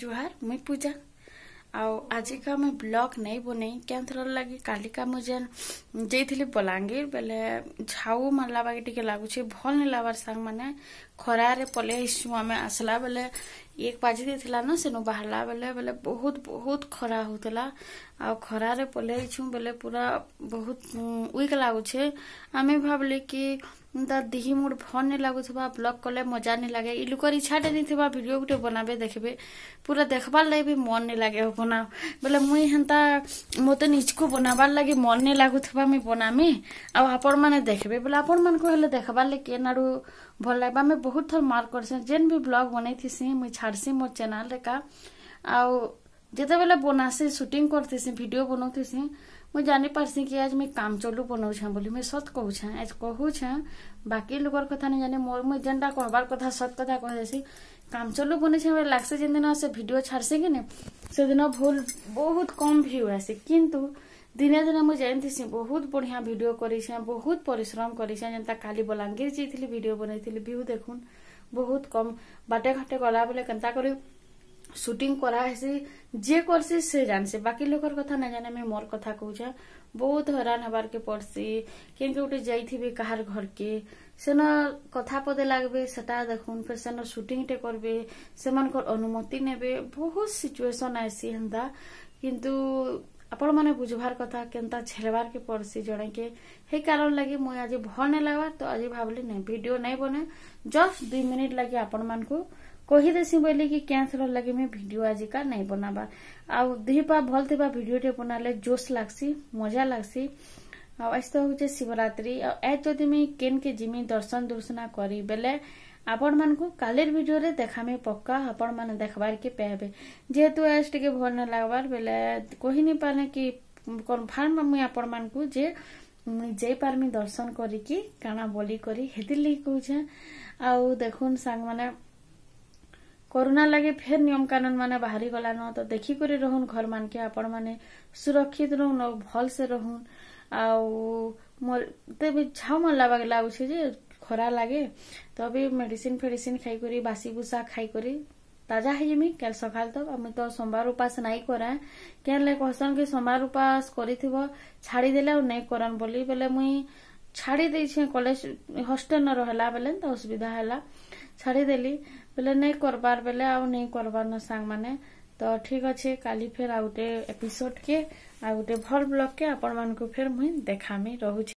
ଜୁହାର ମୁଇଁ ପୂଜା ଆଉ ଆଜିକା ମୁଇଁ ବ୍ଲଗ୍ ନେଇ ବନେଇ କେନ୍ଥର ଲାଗି କାଲିକା ମୁଁ ଯେନ୍ ଯାଇଥିଲି ବଲାଙ୍ଗୀର ବେଲେ ଝାଉ ମାରଲା ବାକି ଟିକେ ଲାଗୁଛି ଭଲ୍ ନି ଲାଗ୍ବାର ସାଙ୍ଗମାନେ ଖରାରେ ପଲେଇ ଆସିଛୁ ଆମେ ଆସିଲା ବେଲେ एक बाजिदेला ना सेनु बाहरला बेले बेले बहुत बहुत खरा होता आ खरारे पलैछु बेले पूरा बहुत वीक लगुचे आम भावले कि दिहि मुड भल नहीं लगुवा ब्लग कले मजा नहीं लगे इ लुकर इच्छाटे नहीं थी भिड गोटे बनाबे देखे पूरा देखबार लगे भी मन नहीं लगे बना बेले मुई हेन्ता मत को बनाबार लगे मन नहीं लगुवा मुई बनामी आपण मैंने देखे बोले आपण मान देखबार लगे केन आड़ भल लगे आम बहुत थर मार्क करसे जेन भी ब्लग बनई थी मुई ଛାଡ଼୍ସି ମୋର୍ ଚ୍ୟାନେଲ୍ରେ ଏକା ଆଉ ଯେତେବେଲେ ବନାସି ସୁଟିଂ କରିଥିସି ଭିଡ଼ିଓ ବନଉଥିସି ମୁଇଁ ଜାନିପାର୍ସି କି ଆଜ୍ ମୁଇଁ କାମ୍ ଚଲୁ ବନଉଛେଁ ବୋଲି ମୁଇଁ ସତ୍ କହୁଛେଁ ଆଜ୍ କହୁଛେଁ ବାକି ଲୋକର୍ କଥା ନାଇଁ ଜାନି ମୋର୍ ମୁଇଁ ଯେନ୍ଟା କହବାର୍ କଥା ସତ୍ କଥା କହିଦେସି କାମ୍ ଚଲୁ ବନେଇଛେଁ ବେଲେ ଲାଗ୍ସି ଯେନ୍ ଦିନ ସେ ଭିଡ଼ିଓ ଛାଡ଼୍ସି କି ନେ ସେଦିନ ଭୁଲ୍ ବହୁତ୍ କମ୍ ଭିୟୁ ଆସି କିନ୍ତୁ দিনে দিনে মু জানিছি বহুত বঢ়িয়া ভিডিও কৰিছে বহুত পৰিশ্ৰম কৰিছে যেনতা কালি বলাঙ্গীৰ যাইଥିଲି ভিডিও বনাইଥିଲି ভিউ দেখোন বহুত কম বাটে ঘাটে গলা বোলে কেনতা কৰি ସୁଟିଂ କରାହେସି ଯିଏ କରସି ସେ ଜାଣିସି ବାକି ଲୋକର କଥା ନାଇଁ ଜାନେ ମୁଇଁ ମୋର କଥା କହୁଛେ ବହୁତ ହଇରାଣ ହେବାର୍କେ ପଡ଼ସି କେନ୍କେ ଗୋଟେ ଯାଇଥିବି କାହାର ଘରକେ ସେନ କଥା ପଦେ ଲାଗବେ ସେଟା ଦେଖୁନ୍ ଫେର୍ ସେନ ସୁଟିଂଟେ କରବେ ସେମାନଙ୍କର ଅନୁମତି ନେବେ ବହୁତ ସିଚୁଏସନ୍ ଆଏସି ହେନ୍ତା କିନ୍ତୁ ଆପଣ ମାନେ ବୁଝବାର୍ କଥା କେନ୍ତା ଛେଡ଼ବାର୍ କେ ପଡ଼ସି ଜଣେକେ ହେଇ କାରଣ ଲାଗି ମୁଇଁ ଆଜି ଭଲ୍ ନାଇଁ ଲାଗ୍ବାର୍ ତ ଆଜି ଭାବଲି ନାଇଁ ଭିଡ଼ିଓ ନାଇଁ ବନେ ଜଷ୍ଟ ଦୁଇ ମିନିଟ୍ ଲାଗି ଆପଣମାନଙ୍କୁ କହିଦେସି ବୋଲିକି କେଁଥରର୍ ଲାଗି ମୁଇଁ ଭିଡ଼ିଓ ଆଜିକା ନାଇଁ ବନାବାର୍ ଆଉ ଦିହିପା ଭଲ୍ ଥିବା ଭିଡ଼ିଓଟେ ବନାଲେ ଜୋସ୍ ଲାଗ୍ସି ମଜା ଲାଗ୍ସି ଆଉ ଆଜି ତ ହଉଛେ ଶିବରାତ୍ରି ଆଉ ଆଜି ଯଦି ମୁଇଁ କେନ୍କେ ଯିମି ଦର୍ଶନ ଦୁର୍ଶନା କରି ବେଲେ ଆପଣମାନଙ୍କୁ କାଲିର ଭିଡ଼ିଓରେ ଦେଖାମି ପକ୍କା ଆପଣମାନେ ଦେଖବାର୍କେ ପାଇବେ ଯେହେତୁ ଆଜ୍ ଟିକେ ଭଲ ନାଇଁ ଲାଗ୍ବାର୍ ବେଲେ କହିନି ପାରେ କି କନଫର୍ମ ମୁଇଁ ଆପଣମାନଙ୍କୁ ଯେ ମୁଇଁ ଯାଇପାରମି ଦର୍ଶନ କରିକି କାଣା ବୋଲିକରି ହେଥିର୍ଲାଗି କହୁଛେଁ ଆଉ ଦେଖୁନ୍ ସାଙ୍ଗମାନେ করোনা লাগে ফের নিয়ম কানুন মানে বাহারি গলা ন তো দেখি করে রহুন ঘর মানকে আপন মানে সুরক্ষিত রহুন ভলসে রহুন আউ মোর তেবি ঝাউ মার লাগুছে যে ଖରା ଲାଗେ ତ ବି ମେଡିସିନ ଫେଡିସିନ ଖାଇକରି ବାସି ବୁସା ଖାଇକରି ତାଜା ହେଇଯିମି କାଲି ସକାଳ ତ ଆମେ ତ ସୋମବାର ଉପାସ ନାଇଁ କରା କେନ୍ ଲାଗି କହସନ୍ କି ସୋମବାର ଉପାସ କରିଥିବ ଛାଡ଼ିଦେଲେ ଆଉ ନାଇଁ କରନ୍ ବୋଲି ବେଲେ ମୁଇଁ ଛାଡ଼ି ଦେଇଛେ କଲେଜ ହଷ୍ଟେଲ ନ ରହିଲା ବେଲେ ତ ଅସୁବିଧା ହେଲା ଛାଡ଼ିଦେଲି ବେଲେ ନାଇଁ କରବାର୍ ବେଲେ ଆଉ ନାଇଁ କରବାର୍ ନ ସାଙ୍ଗମାନେ ତ ଠିକ୍ ଅଛେ କାଲି ଫେର୍ ଆଉ ଗୁଟେ ଏପିସୋଡ୍କେ ଆଉ ଗୁଟେ ଭଲ୍ ବ୍ଲଗ୍କେ ଆପଣମାନଙ୍କୁ ଫେର୍ ମୁଇଁ ଦେଖାମି ରହୁଛେ